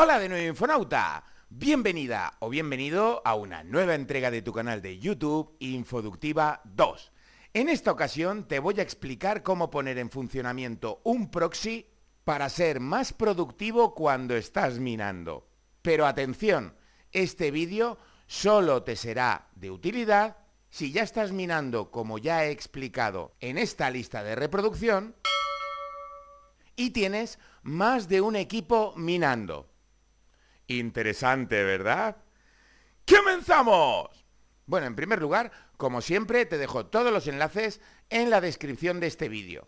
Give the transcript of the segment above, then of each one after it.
Hola de nuevo Infonauta, bienvenida o bienvenido a una nueva entrega de tu canal de YouTube Infoductiva 2. En esta ocasión te voy a explicar cómo poner en funcionamiento un proxy para ser más productivo cuando estás minando. Pero atención, este vídeo solo te será de utilidad si ya estás minando como ya he explicado en esta lista de reproducción y tienes más de un equipo minando. Interesante, ¿verdad? ¡Comenzamos! Bueno, en primer lugar, como siempre, te dejo todos los enlaces en la descripción de este vídeo.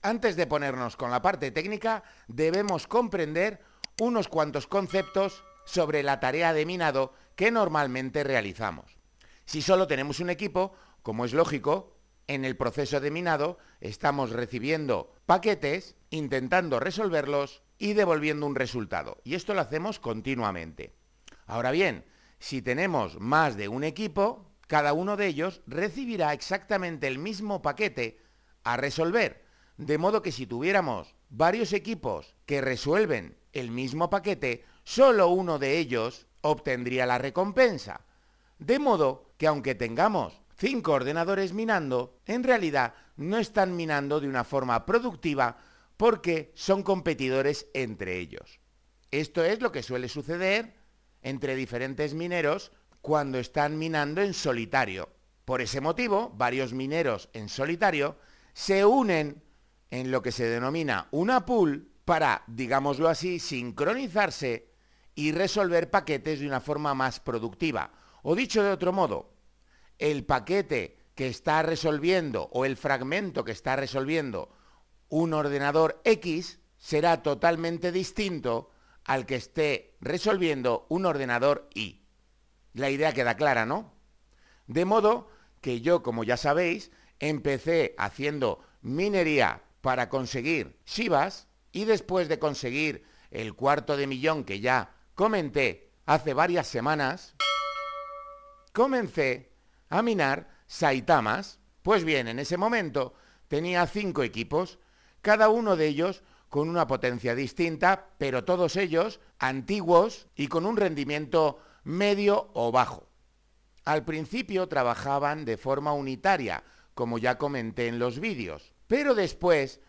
Antes de ponernos con la parte técnica, debemos comprender unos cuantos conceptos sobre la tarea de minado que normalmente realizamos. Si solo tenemos un equipo, como es lógico, en el proceso de minado estamos recibiendo paquetes, intentando resolverlos y devolviendo un resultado. Y esto lo hacemos continuamente. Ahora bien, si tenemos más de un equipo, cada uno de ellos recibirá exactamente el mismo paquete a resolver. De modo que si tuviéramos varios equipos que resuelven el mismo paquete, solo uno de ellos obtendría la recompensa. De modo que aunque tengamos cinco ordenadores minando, en realidad no están minando de una forma productiva porque son competidores entre ellos. Esto es lo que suele suceder entre diferentes mineros cuando están minando en solitario. Por ese motivo, varios mineros en solitario se unen en lo que se denomina una pool para, digámoslo así, sincronizarse y resolver paquetes de una forma más productiva. O dicho de otro modo, el paquete que está resolviendo o el fragmento que está resolviendo un ordenador X será totalmente distinto al que esté resolviendo un ordenador Y. La idea queda clara, ¿no? De modo que yo, como ya sabéis, empecé haciendo minería para conseguir Shivas y después de conseguir el cuarto de millón que ya comenté hace varias semanas, comencé a minar Saitamas. Pues bien, en ese momento tenía cinco equipos cada uno de ellos con una potencia distinta, pero todos ellos antiguos y con un rendimiento medio o bajo. Al principio trabajaban de forma unitaria, como ya comenté en los vídeos, pero después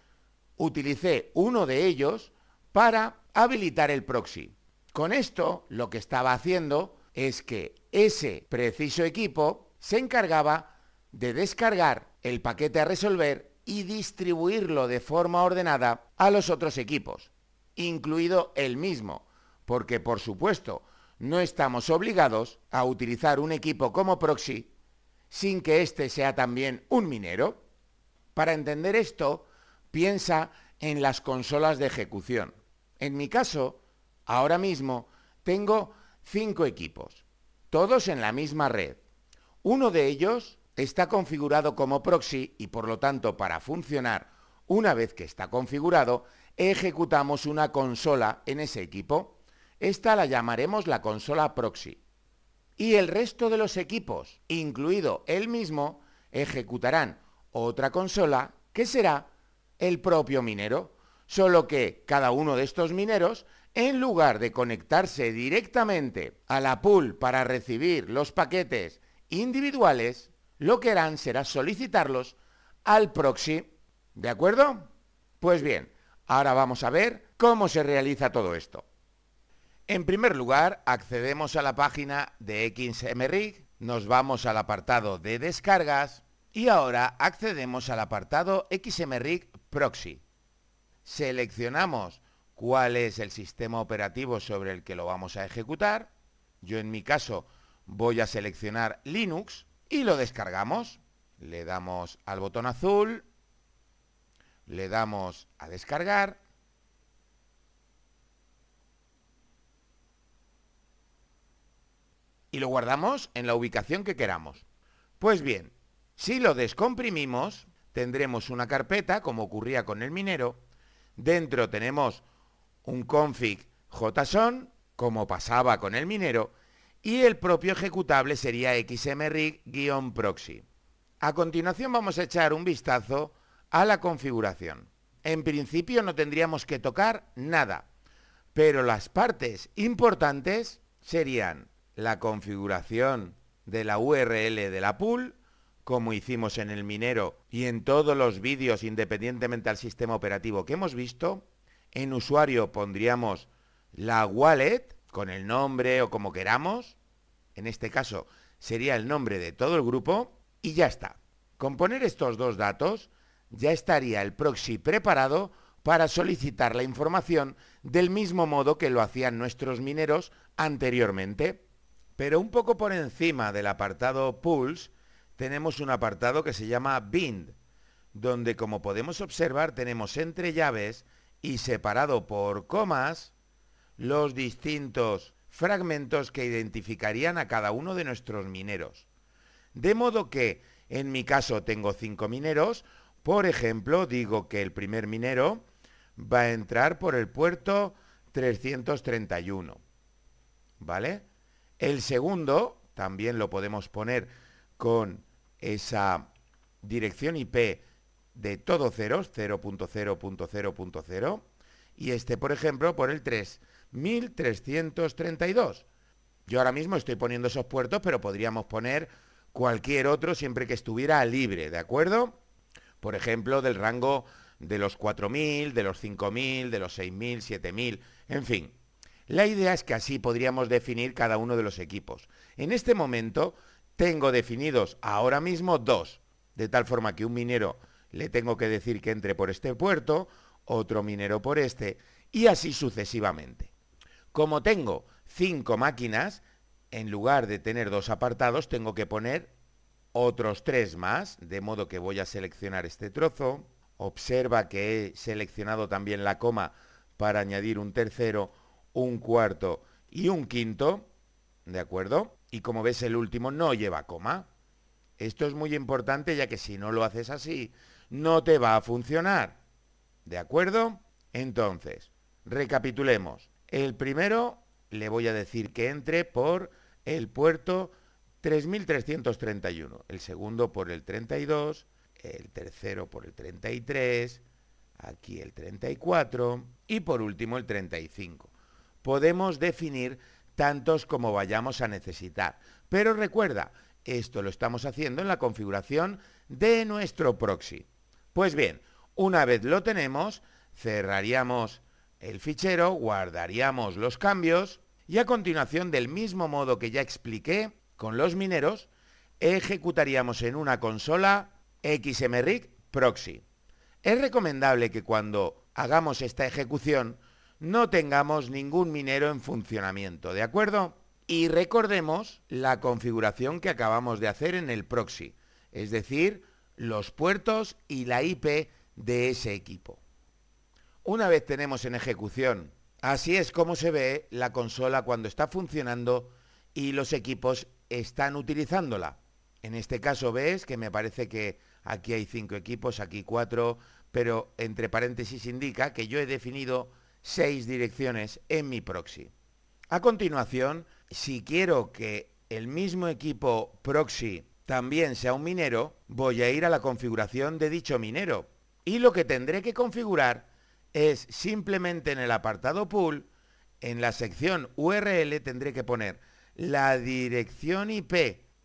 utilicé uno de ellos para habilitar el proxy. Con esto lo que estaba haciendo es que ese preciso equipo se encargaba de descargar el paquete a resolver y distribuirlo de forma ordenada a los otros equipos, incluido el mismo, porque por supuesto no estamos obligados a utilizar un equipo como proxy sin que éste sea también un minero. Para entender esto, piensa en las consolas de ejecución. En mi caso, ahora mismo tengo cinco equipos, todos en la misma red. Uno de ellos está configurado como proxy y por lo tanto para funcionar, una vez que está configurado, ejecutamos una consola en ese equipo. Esta la llamaremos la consola proxy. Y el resto de los equipos, incluido él mismo, ejecutarán otra consola que será el propio minero. Solo que cada uno de estos mineros, en lugar de conectarse directamente a la pool para recibir los paquetes individuales, lo que harán será solicitarlos al proxy. ¿De acuerdo? Pues bien, ahora vamos a ver cómo se realiza todo esto. En primer lugar, accedemos a la página de XMRig, nos vamos al apartado de descargas y ahora accedemos al apartado XMRig Proxy. Seleccionamos cuál es el sistema operativo sobre el que lo vamos a ejecutar. Yo en mi caso voy a seleccionar Linux y lo descargamos. Le damos al botón azul, le damos a descargar. Y lo guardamos en la ubicación que queramos. Pues bien, si lo descomprimimos, tendremos una carpeta, como ocurría con el minero. Dentro tenemos un config json, como pasaba con el minero, y el propio ejecutable sería xmrig-proxy. A continuación vamos a echar un vistazo a la configuración. En principio no tendríamos que tocar nada, pero las partes importantes serían la configuración de la URL de la pool, como hicimos en el minero y en todos los vídeos independientemente al sistema operativo que hemos visto. En usuario pondríamos la wallet, con el nombre o como queramos, en este caso sería el nombre de todo el grupo, y ya está. Con poner estos dos datos, ya estaría el proxy preparado para solicitar la información del mismo modo que lo hacían nuestros mineros anteriormente. Pero un poco por encima del apartado Pools, tenemos un apartado que se llama Bind, donde como podemos observar tenemos entre llaves y separado por comas los distintos fragmentos que identificarían a cada uno de nuestros mineros. De modo que, en mi caso tengo cinco mineros, por ejemplo, digo que el primer minero va a entrar por el puerto 331, ¿vale? El segundo, también lo podemos poner con esa dirección IP de todo ceros, 0.0.0.0, y este, por ejemplo, por el 3. 1332. Yo ahora mismo estoy poniendo esos puertos, pero podríamos poner cualquier otro siempre que estuviera libre, ¿de acuerdo? Por ejemplo, del rango de los 4.000, de los 5.000, de los 6.000, 7.000, en fin. La idea es que así podríamos definir cada uno de los equipos. En este momento tengo definidos ahora mismo dos, de tal forma que un minero le tengo que decir que entre por este puerto, otro minero por este, y así sucesivamente. Como tengo cinco máquinas, en lugar de tener dos apartados, tengo que poner otros tres más, de modo que voy a seleccionar este trozo. Observa que he seleccionado también la coma para añadir un tercero, un cuarto y un quinto, ¿de acuerdo? Y como ves, el último no lleva coma. Esto es muy importante ya que si no lo haces así, no te va a funcionar. ¿De acuerdo? Entonces, recapitulemos. El primero le voy a decir que entre por el puerto 3331, el segundo por el 32, el tercero por el 33, aquí el 34 y por último el 35. Podemos definir tantos como vayamos a necesitar, pero recuerda, esto lo estamos haciendo en la configuración de nuestro proxy. Pues bien, una vez lo tenemos, cerraríamos el fichero, guardaríamos los cambios y a continuación, del mismo modo que ya expliqué con los mineros, ejecutaríamos en una consola XMRig proxy. Es recomendable que cuando hagamos esta ejecución no tengamos ningún minero en funcionamiento, ¿de acuerdo? Y recordemos la configuración que acabamos de hacer en el proxy, es decir, los puertos y la IP de ese equipo. Una vez tenemos en ejecución, así es como se ve la consola cuando está funcionando y los equipos están utilizándola. En este caso ves que me parece que aquí hay cinco equipos, aquí cuatro, pero entre paréntesis indica que yo he definido seis direcciones en mi proxy. A continuación, si quiero que el mismo equipo proxy también sea un minero, voy a ir a la configuración de dicho minero. Y lo que tendré que configurar es simplemente en el apartado pool, en la sección URL tendré que poner la dirección IP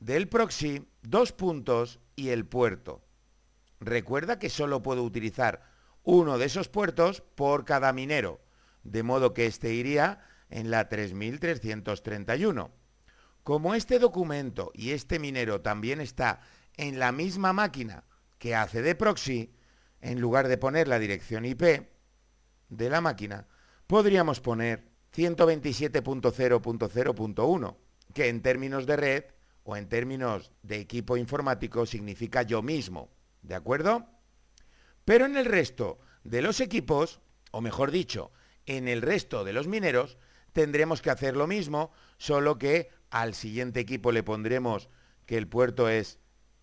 del proxy, dos puntos y el puerto. Recuerda que solo puedo utilizar uno de esos puertos por cada minero, de modo que este iría en la 3331. Como este documento y este minero también está en la misma máquina que hace de proxy, en lugar de poner la dirección IP, de la máquina, podríamos poner 127.0.0.1, que en términos de red o en términos de equipo informático significa yo mismo, ¿de acuerdo? Pero en el resto de los equipos, o mejor dicho, en el resto de los mineros, tendremos que hacer lo mismo, solo que al siguiente equipo le pondremos que el puerto es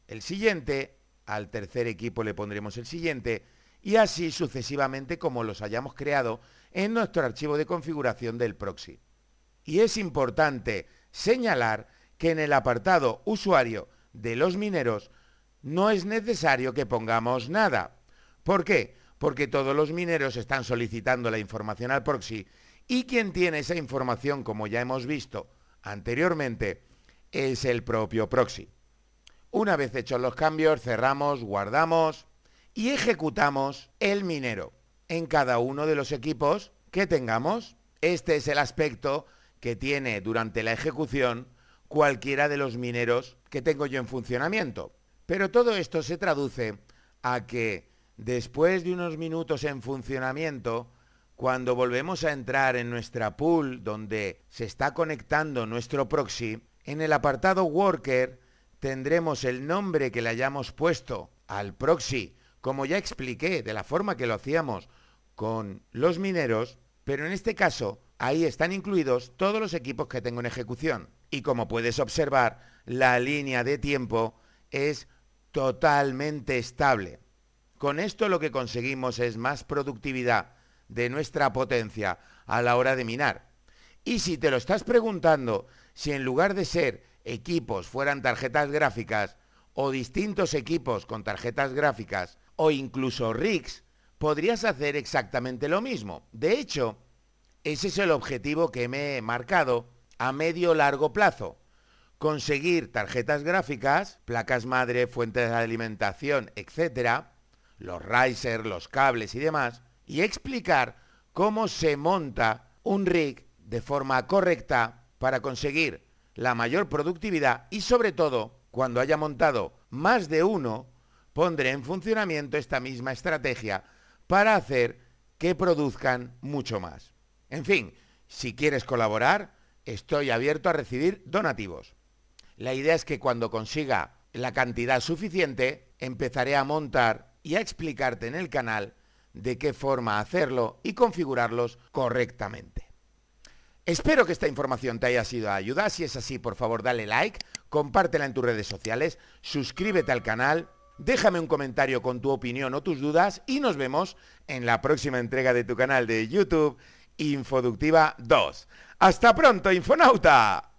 el siguiente, al tercer equipo le pondremos el siguiente, y así sucesivamente como los hayamos creado en nuestro archivo de configuración del proxy. Y es importante señalar que en el apartado usuario de los mineros no es necesario que pongamos nada. ¿Por qué? Porque todos los mineros están solicitando la información al proxy y quien tiene esa información, como ya hemos visto anteriormente, es el propio proxy. Una vez hechos los cambios, cerramos, guardamos y ejecutamos el minero en cada uno de los equipos que tengamos. Este es el aspecto que tiene durante la ejecución cualquiera de los mineros que tengo yo en funcionamiento. Pero todo esto se traduce a que después de unos minutos en funcionamiento, cuando volvemos a entrar en nuestra pool donde se está conectando nuestro proxy, en el apartado worker tendremos el nombre que le hayamos puesto al proxy como ya expliqué, de la forma que lo hacíamos con los mineros, pero en este caso ahí están incluidos todos los equipos que tengo en ejecución. Y como puedes observar, la línea de tiempo es totalmente estable. Con esto lo que conseguimos es más productividad de nuestra potencia a la hora de minar. Y si te lo estás preguntando, si en lugar de ser equipos fueran tarjetas gráficas o distintos equipos con tarjetas gráficas, o incluso rigs, podrías hacer exactamente lo mismo. De hecho, ese es el objetivo que me he marcado a medio largo plazo. Conseguir tarjetas gráficas, placas madre, fuentes de alimentación, etcétera, los risers, los cables y demás, y explicar cómo se monta un rig de forma correcta para conseguir la mayor productividad y sobre todo, cuando haya montado más de uno, pondré en funcionamiento esta misma estrategia para hacer que produzcan mucho más. En fin, si quieres colaborar, estoy abierto a recibir donativos. La idea es que cuando consiga la cantidad suficiente, empezaré a montar y a explicarte en el canal de qué forma hacerlo y configurarlos correctamente. Espero que esta información te haya sido de ayuda. Si es así, por favor, dale like, compártela en tus redes sociales, suscríbete al canal Déjame un comentario con tu opinión o tus dudas y nos vemos en la próxima entrega de tu canal de YouTube Infoductiva 2. ¡Hasta pronto, Infonauta!